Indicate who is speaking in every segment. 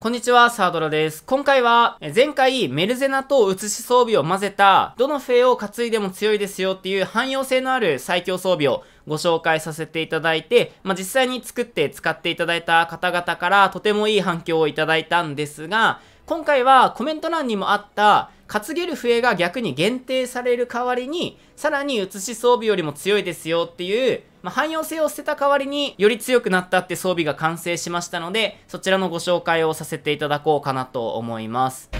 Speaker 1: こんにちは、サードラです。今回は、前回、メルゼナと写し装備を混ぜた、どのフェを担いでも強いですよっていう汎用性のある最強装備をご紹介させていただいて、まあ、実際に作って使っていただいた方々からとてもいい反響をいただいたんですが、今回はコメント欄にもあった、担げる笛が逆に限定される代わりに、さらに写し装備よりも強いですよっていう、まあ、汎用性を捨てた代わりにより強くなったって装備が完成しましたので、そちらのご紹介をさせていただこうかなと思います。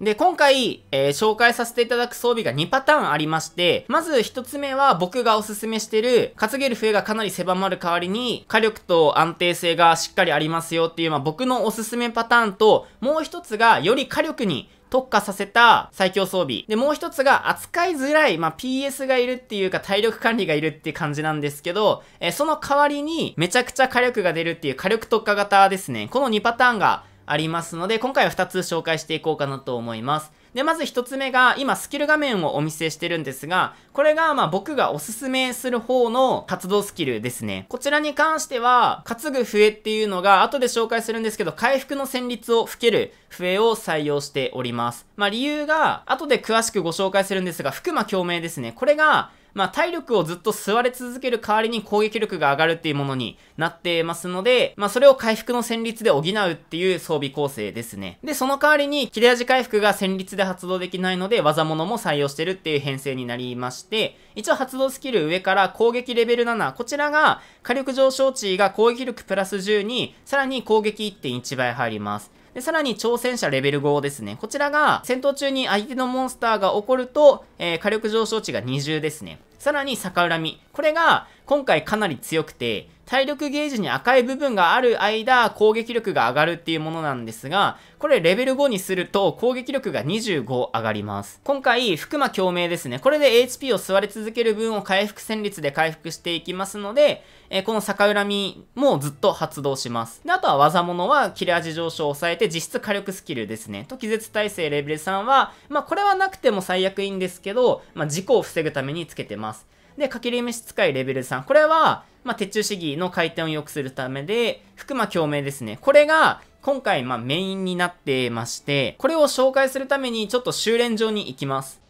Speaker 1: で、今回、えー、紹介させていただく装備が2パターンありまして、まず1つ目は僕がおすすめしてる、担げる笛がかなり狭まる代わりに、火力と安定性がしっかりありますよっていう、まあ、僕のおすすめパターンと、もう1つがより火力に特化させた最強装備。で、もう一つが扱いづらい、まあ、PS がいるっていうか体力管理がいるっていう感じなんですけど、えー、その代わりにめちゃくちゃ火力が出るっていう火力特化型ですね。この2パターンがありますので、今回は2つ紹介していこうかなと思います。で、まず1つ目が、今スキル画面をお見せしてるんですが、これがまあ僕がおすすめする方の活動スキルですね。こちらに関しては、担ぐ笛っていうのが後で紹介するんですけど、回復の旋律を吹ける笛を採用しております。まあ理由が、後で詳しくご紹介するんですが、福間共鳴ですね。これが、まあ、体力をずっと吸われ続ける代わりに攻撃力が上がるっていうものになってますので、まあ、それを回復の旋律で補うっていう装備構成ですね。で、その代わりに切れ味回復が戦律で発動できないので、技物も採用してるっていう編成になりまして、一応発動スキル上から攻撃レベル7、こちらが火力上昇値が攻撃力プラス10に、さらに攻撃1.1倍入ります。で、さらに挑戦者レベル5ですね。こちらが戦闘中に相手のモンスターが起こると、えー、火力上昇値が20ですね。さらに逆恨み。これが今回かなり強くて、体力ゲージに赤い部分がある間、攻撃力が上がるっていうものなんですが、これレベル5にすると攻撃力が25上がります。今回、福間共鳴ですね。これで HP を吸われ続ける分を回復戦率で回復していきますので、えー、この逆恨みもずっと発動します。で、あとは技物は切れ味上昇を抑えて実質火力スキルですね。と気絶耐性レベル3は、まあこれはなくても最悪いいんですけど、まあ事故を防ぐためにつけてます。ます。で、かけり飯使いレベル3。これは、まあ、鉄柱主義の回転を良くするためで、福間共鳴ですね。これが、今回、まあ、メインになってまして、これを紹介するために、ちょっと修練場に行きます。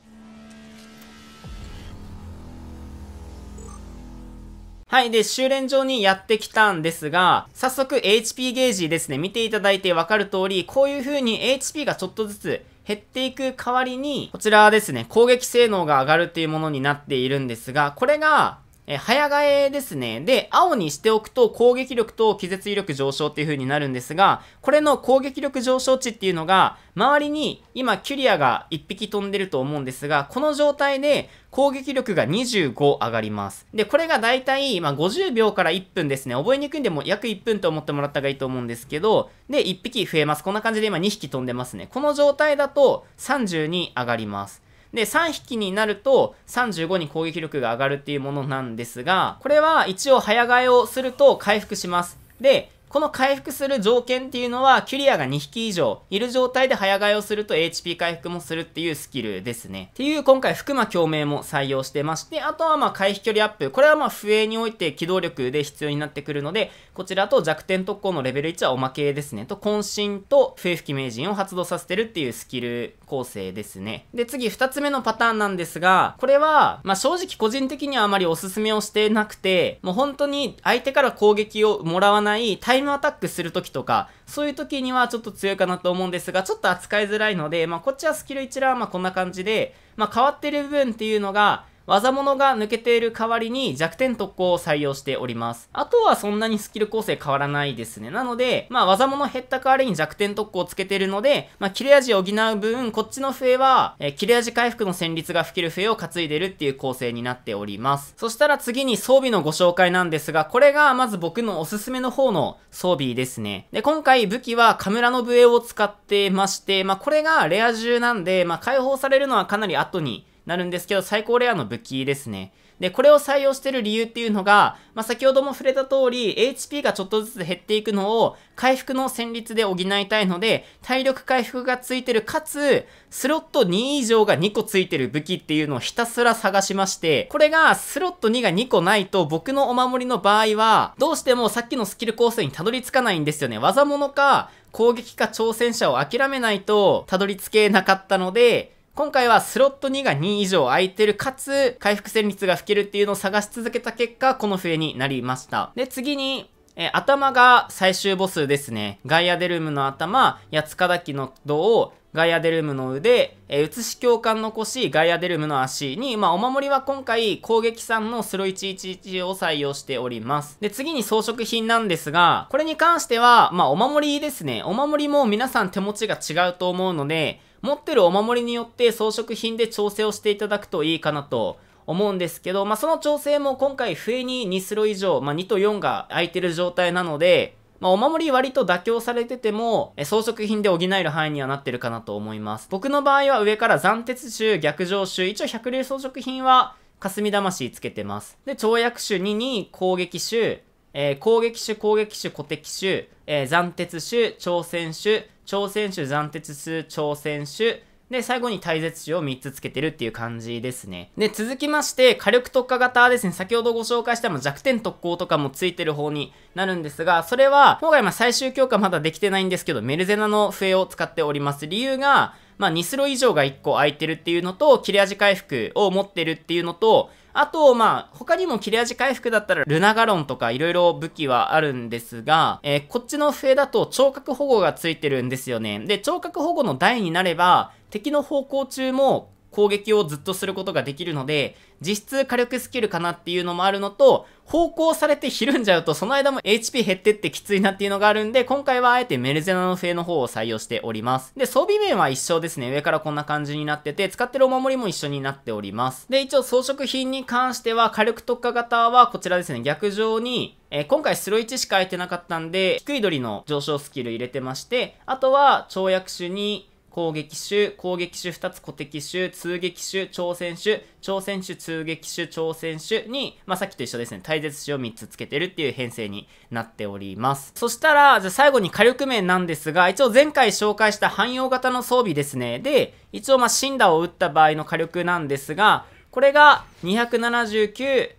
Speaker 1: はい。で、修練場にやってきたんですが、早速 HP ゲージですね、見ていただいてわかる通り、こういう風に HP がちょっとずつ減っていく代わりに、こちらですね、攻撃性能が上がるっていうものになっているんですが、これがえー、早替えですね。で、青にしておくと攻撃力と気絶威力上昇っていう風になるんですが、これの攻撃力上昇値っていうのが、周りに今キュリアが1匹飛んでると思うんですが、この状態で攻撃力が25上がります。で、これがだいたい、まあ、50秒から1分ですね。覚えにくいんでも約1分と思ってもらった方がいいと思うんですけど、で、1匹増えます。こんな感じで今2匹飛んでますね。この状態だと32上がります。で、3匹になると35に攻撃力が上がるっていうものなんですが、これは一応早替えをすると回復します。で、この回復する条件っていうのは、キュリアが2匹以上いる状態で早替えをすると HP 回復もするっていうスキルですね。っていう今回、福間共鳴も採用してまして、あとはまあ回避距離アップ。これはまあ笛において機動力で必要になってくるので、こちらと弱点特攻のレベル1はおまけですね。と、渾身と笛吹き名人を発動させてるっていうスキル構成ですね。で、次2つ目のパターンなんですが、これは、まあ、正直個人的にはあまりおすすめをしてなくて、もう本当に相手から攻撃をもらわないタイムアタックする時とか、そういう時にはちょっと強いかなと思うんですが、ちょっと扱いづらいので、まあ、こっちはスキル覧はまこんな感じで、まあ、変わってる部分っていうのが、技物が抜けている代わりに弱点特攻を採用しております。あとはそんなにスキル構成変わらないですね。なので、まあ技物減った代わりに弱点特攻をつけてるので、まあ切れ味を補う分、こっちの笛は、えー、切れ味回復の旋律が吹ける笛を担いでるっていう構成になっております。そしたら次に装備のご紹介なんですが、これがまず僕のおすすめの方の装備ですね。で、今回武器はカムラの笛を使ってまして、まあこれがレア銃なんで、まあ解放されるのはかなり後になるんですけど、最高レアの武器ですね。で、これを採用してる理由っていうのが、まあ、先ほども触れた通り、HP がちょっとずつ減っていくのを、回復の戦率で補いたいので、体力回復がついてる、かつ、スロット2以上が2個ついてる武器っていうのをひたすら探しまして、これが、スロット2が2個ないと、僕のお守りの場合は、どうしてもさっきのスキル構成にたどり着かないんですよね。技物か、攻撃か挑戦者を諦めないと、たどり着けなかったので、今回はスロット2が2以上空いてる、かつ回復戦率が吹けるっていうのを探し続けた結果、この笛になりました。で、次に、え頭が最終ボスですね。ガイアデルムの頭、八つかの胴ガイアデルムの腕、え写し教官の腰、ガイアデルムの足に、まあ、お守りは今回、攻撃さんのスロ111を採用しております。で、次に装飾品なんですが、これに関しては、まあ、お守りですね。お守りも皆さん手持ちが違うと思うので、持ってるお守りによって装飾品で調整をしていただくといいかなと思うんですけど、まあ、その調整も今回笛に2スロ以上、まあ、2と4が空いてる状態なので、まあ、お守り割と妥協されてても、装飾品で補える範囲にはなってるかなと思います。僕の場合は上から斬鉄種、逆上種、一応百竜装飾品は霞魂つけてます。で、跳躍種2に攻撃種、えー、攻撃種、攻撃種、小敵種、えー、斬鉄種、挑戦種、挑戦手、暫鉄数、挑戦種、で、最後に大絶種を3つつけてるっていう感じですね。で、続きまして、火力特化型ですね、先ほどご紹介したも弱点特攻とかもついてる方になるんですが、それは、今回まあ最終強化まだできてないんですけど、メルゼナの笛を使っております。理由が、まあ、2スロ以上が1個空いてるっていうのと、切れ味回復を持ってるっていうのと、あと、まあ、他にも切れ味回復だったら、ルナガロンとか色々武器はあるんですが、えー、こっちの笛だと聴覚保護がついてるんですよね。で、聴覚保護の台になれば、敵の方向中も攻撃をずっとすることができるので、実質火力スキルかなっていうのもあるのと、方向されてひるんじゃうと、その間も HP 減ってってきついなっていうのがあるんで、今回はあえてメルゼナの笛の方を採用しております。で、装備面は一緒ですね。上からこんな感じになってて、使ってるお守りも一緒になっております。で、一応装飾品に関しては、火力特化型はこちらですね、逆上に、えー、今回スロ1しか空いてなかったんで、低い鳥の上昇スキル入れてまして、あとは跳躍手に、攻撃手、攻撃手2つ、小敵手、通撃手、挑戦手、挑戦手、通撃手、挑戦手に、まあ、さっきと一緒ですね、対絶手を3つつけてるっていう編成になっております。そしたら、じゃあ最後に火力面なんですが、一応前回紹介した汎用型の装備ですね。で、一応まあ、死んだを打った場合の火力なんですが、これが279、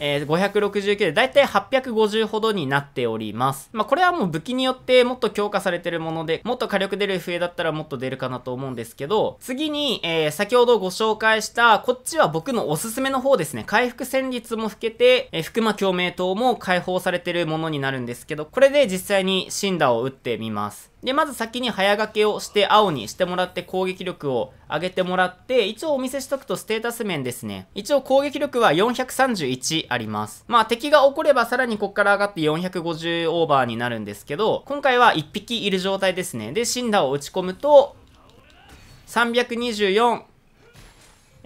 Speaker 1: えー、569でだいたい850ほどになっております。まあ、これはもう武器によってもっと強化されてるもので、もっと火力出る笛だったらもっと出るかなと思うんですけど、次に、えー、先ほどご紹介した、こっちは僕のおすすめの方ですね。回復戦率も吹けて、えー、福間共鳴灯も解放されてるものになるんですけど、これで実際にシンダを打ってみます。で、まず先に早掛けをして青にしてもらって攻撃力を上げてもらって、一応お見せしとくとステータス面ですね。一応攻撃力は431あります。まあ敵が起こればさらにこっから上がって450オーバーになるんですけど、今回は1匹いる状態ですね。で、シンダを打ち込むと、324、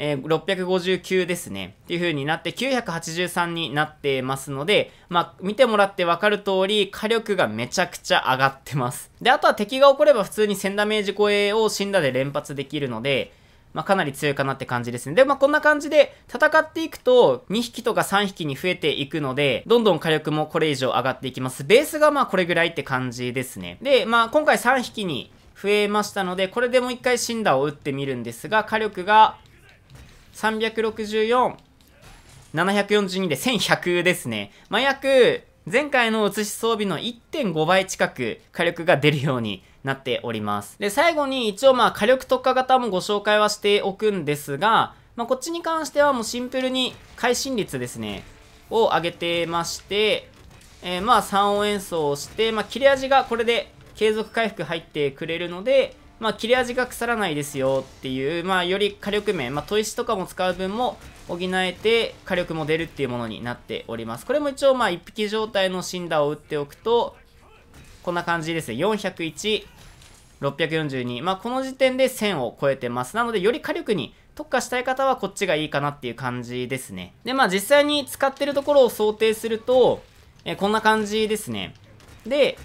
Speaker 1: えー、659ですね。っていう風になって、983になってますので、まあ、見てもらってわかる通り、火力がめちゃくちゃ上がってます。で、あとは敵が起これば普通に1000ダメージ超えを死んだで連発できるので、まあ、かなり強いかなって感じですね。で、まあ、こんな感じで戦っていくと2匹とか3匹に増えていくので、どんどん火力もこれ以上上がっていきます。ベースがまあこれぐらいって感じですね。で、まあ今回3匹に増えましたので、これでもう一回死んだを打ってみるんですが、火力が364、742で1100ですね。まあ、約、前回の写し装備の1.5倍近く火力が出るようになっております。で、最後に一応まあ火力特化型もご紹介はしておくんですが、まあ、こっちに関してはもうシンプルに会心率ですね、を上げてまして、えー、まあ3音演奏をして、まあ切れ味がこれで継続回復入ってくれるので、まあ、切れ味が腐らないですよっていう、まあ、より火力面、まあ、砥石とかも使う分も補えて火力も出るっていうものになっております。これも一応、まあ、1匹状態の死んだを打っておくと、こんな感じですね。401、642。まあ、この時点で1000を超えてます。なので、より火力に特化したい方はこっちがいいかなっていう感じですね。で、まあ、実際に使ってるところを想定すると、えこんな感じですね。で、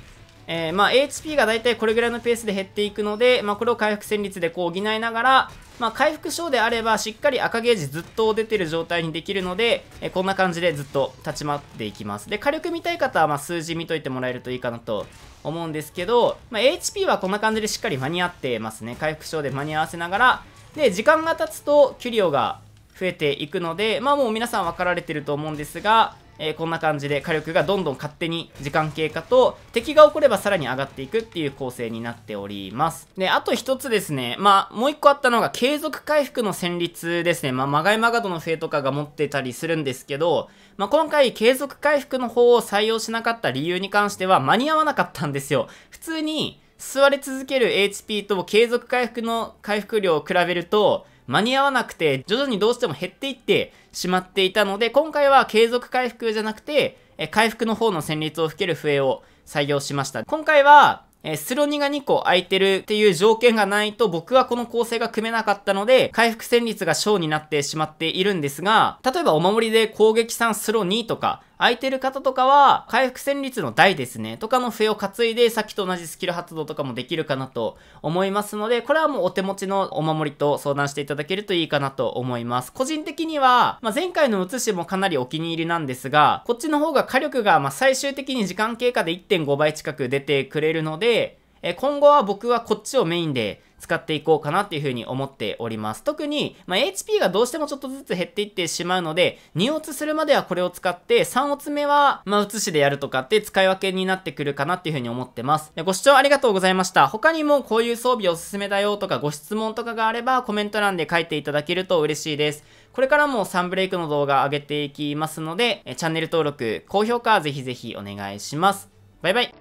Speaker 1: えー、まあ、HP がだいたいこれぐらいのペースで減っていくので、まあ、これを回復戦率でこう補いながら、まあ、回復症であればしっかり赤ゲージずっと出てる状態にできるので、えー、こんな感じでずっと立ち回っていきますで火力見たい方はま数字見といてもらえるといいかなと思うんですけど、ま HP はこんな感じでしっかり間に合ってますね回復症で間に合わせながらで時間が経つとキュリオが増えていくのでまあもう皆さん分かられてると思うんですがえー、こんな感じで火力がどんどん勝手に時間経過と敵が起こればさらに上がっていくっていう構成になっております。で、あと一つですね、まあ、もう一個あったのが継続回復の旋律ですね。まあ、マガイマガドのフェイとかが持ってたりするんですけど、まあ、今回継続回復の方を採用しなかった理由に関しては間に合わなかったんですよ。普通に、吸われ続ける HP と継続回復の回復量を比べると、間に合わなくて、徐々にどうしても減っていってしまっていたので、今回は継続回復じゃなくて、え回復の方の旋律を吹ける笛を採用しました。今回は、えスロニが2個空いてるっていう条件がないと僕はこの構成が組めなかったので、回復戦率が小になってしまっているんですが、例えばお守りで攻撃3スロ2とか、空いてる方とかは、回復戦率の台ですね、とかの笛を担いで、さっきと同じスキル発動とかもできるかなと思いますので、これはもうお手持ちのお守りと相談していただけるといいかなと思います。個人的には、まあ、前回の写しもかなりお気に入りなんですが、こっちの方が火力が、ま最終的に時間経過で1.5倍近く出てくれるので、え今後は僕はこっちをメインで使っていこうかなっていうふうに思っております。特に、まあ、HP がどうしてもちょっとずつ減っていってしまうので、2落ちするまではこれを使って、3落ち目は、まあ、写しでやるとかって使い分けになってくるかなっていうふうに思ってます。ご視聴ありがとうございました。他にもこういう装備おすすめだよとかご質問とかがあればコメント欄で書いていただけると嬉しいです。これからもサンブレイクの動画上げていきますので、チャンネル登録、高評価ぜひぜひお願いします。バイバイ。